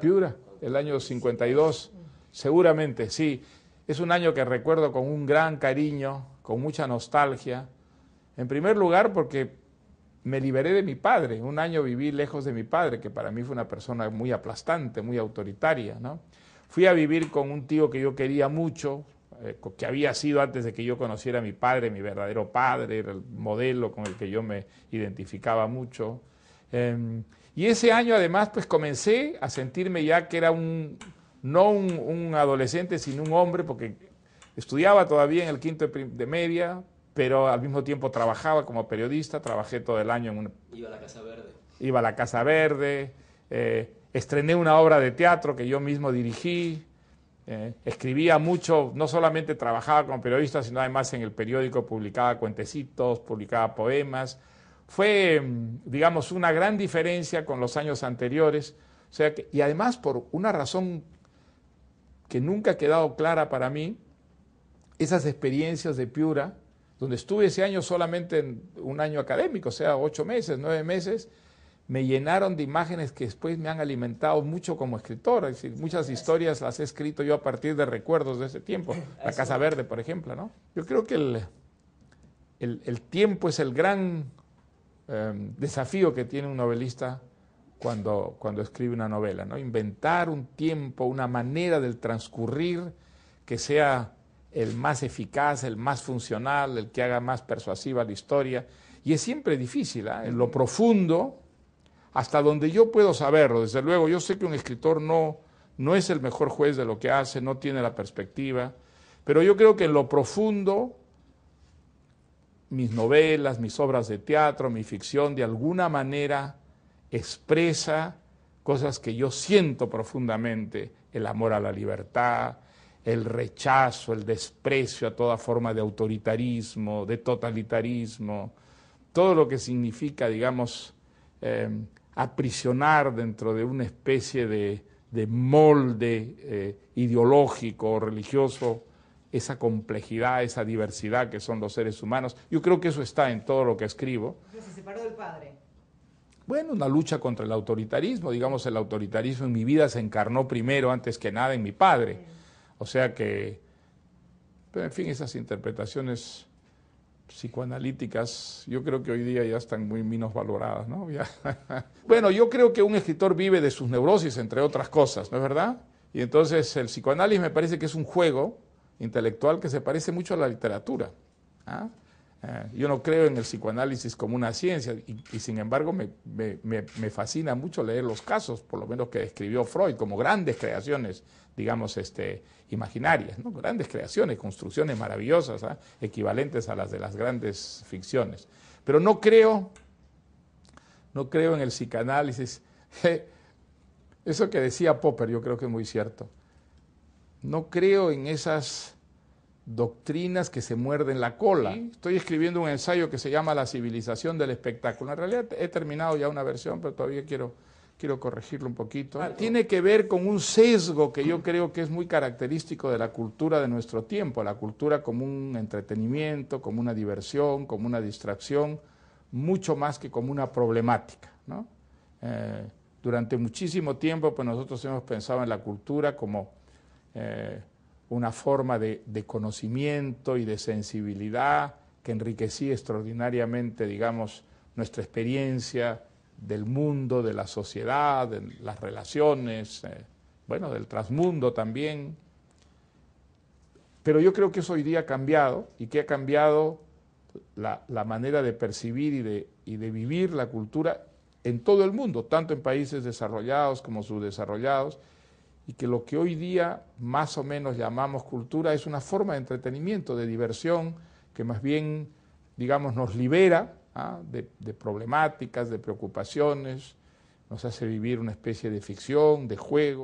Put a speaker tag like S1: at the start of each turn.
S1: Piura, el año 52, seguramente, sí. Es un año que recuerdo con un gran cariño, con mucha nostalgia. En primer lugar, porque me liberé de mi padre. Un año viví lejos de mi padre, que para mí fue una persona muy aplastante, muy autoritaria. ¿no? Fui a vivir con un tío que yo quería mucho, eh, que había sido antes de que yo conociera a mi padre, mi verdadero padre, el modelo con el que yo me identificaba mucho. Em, y ese año además pues comencé a sentirme ya que era un, no un, adolescente, sino un hombre, porque estudiaba todavía en el quinto de, media, pero al mismo tiempo trabajaba como periodista, trabajé todo el año en una... Iba a la Casa Verde. Iba a la Casa Verde, eh, estrené una obra de teatro que yo mismo dirigí, eh, escribía mucho, no solamente trabajaba como periodista, sino además en el periódico publicaba cuentecitos, publicaba poemas, fue, mm, digamos, una gran diferencia con los años anteriores. O sea y además, por una razón que nunca ha quedado clara para mí, esas experiencias de Piura, donde estuve ese año solamente en un año académico, o sea, ocho meses, nueve meses, me llenaron de imágenes que después me han alimentado mucho como escritora. Es decir, muchas historias las he escrito yo a partir de recuerdos de ese tiempo. La Casa Verde, por ejemplo, ¿no? Yo creo que el tiempo es el gran Em, desafío que tiene un novelista cuando, cuando escribe una novela, ¿no? Inventar un tiempo, una manera del transcurrir que sea el más eficaz, el más funcional, el que haga más persuasiva la historia. Y es siempre difícil, ¿ah? en lo profundo, hasta donde yo puedo saberlo. Desde luego, yo sé que un escritor no, no es el mejor juez de lo que hace, no tiene la perspectiva, pero yo creo que en lo profundo mis novelas, mis obras de teatro, mi ficción, de alguna manera expresa cosas que yo siento profundamente, el amor a la libertad, el rechazo, el desprecio a toda forma de autoritarismo, de totalitarismo, todo lo que significa, digamos, eh, aprisionar dentro de una especie de, molde eh, ideológico o religioso esa complejidad, esa diversidad que son los seres humanos. Yo creo que eso está en todo lo que escribo. se separó del padre. Bueno, una lucha contra el autoritarismo. Digamos, el autoritarismo en mi vida se encarnó primero, antes que nada, en mi padre. O sea que, pero en fin, esas interpretaciones psicoanalíticas, yo creo que hoy día ya están muy menos valoradas, ¿no? bueno, yo creo que un escritor vive de sus neurosis, entre otras cosas, ¿no es verdad? Y entonces el psicoanálisis me parece que es un juego intelectual que se parece mucho a la literatura. ¿ah? Eh, yo no creo en el psicoanálisis como una ciencia y, sin embargo me, fascina mucho leer los casos, por lo menos que escribió Freud, como grandes creaciones, digamos, este, imaginarias, ¿no? grandes creaciones, construcciones maravillosas, ¿ah? equivalentes a las de las grandes ficciones. Pero no creo, no creo en el psicoanálisis. Eso que decía Popper yo creo que es muy cierto no creo en esas doctrinas que se muerden la cola. Estoy escribiendo un ensayo que se llama La civilización del espectáculo. En realidad he terminado ya una versión, pero todavía quiero, quiero corregirlo un poquito. Tiene que ver con un sesgo que yo creo que es muy característico de la cultura de nuestro tiempo, la cultura como un entretenimiento, como una diversión, como una distracción, mucho más que como una problemática. Eh, durante muchísimo tiempo pues nosotros hemos pensado en la cultura como una forma de, conocimiento y de sensibilidad que enriquecía extraordinariamente, digamos, nuestra experiencia del mundo, de la sociedad, de las relaciones, eh, bueno, del transmundo también. Pero yo creo que eso hoy día ha cambiado y que ha cambiado la, manera de percibir y de vivir la cultura en todo el mundo, tanto en países desarrollados como subdesarrollados, y que lo que hoy día más o menos llamamos cultura es una forma de entretenimiento, de diversión, que más bien, digamos, nos libera ¿ah? de, problemáticas, de preocupaciones, nos hace vivir una especie de ficción, de juego.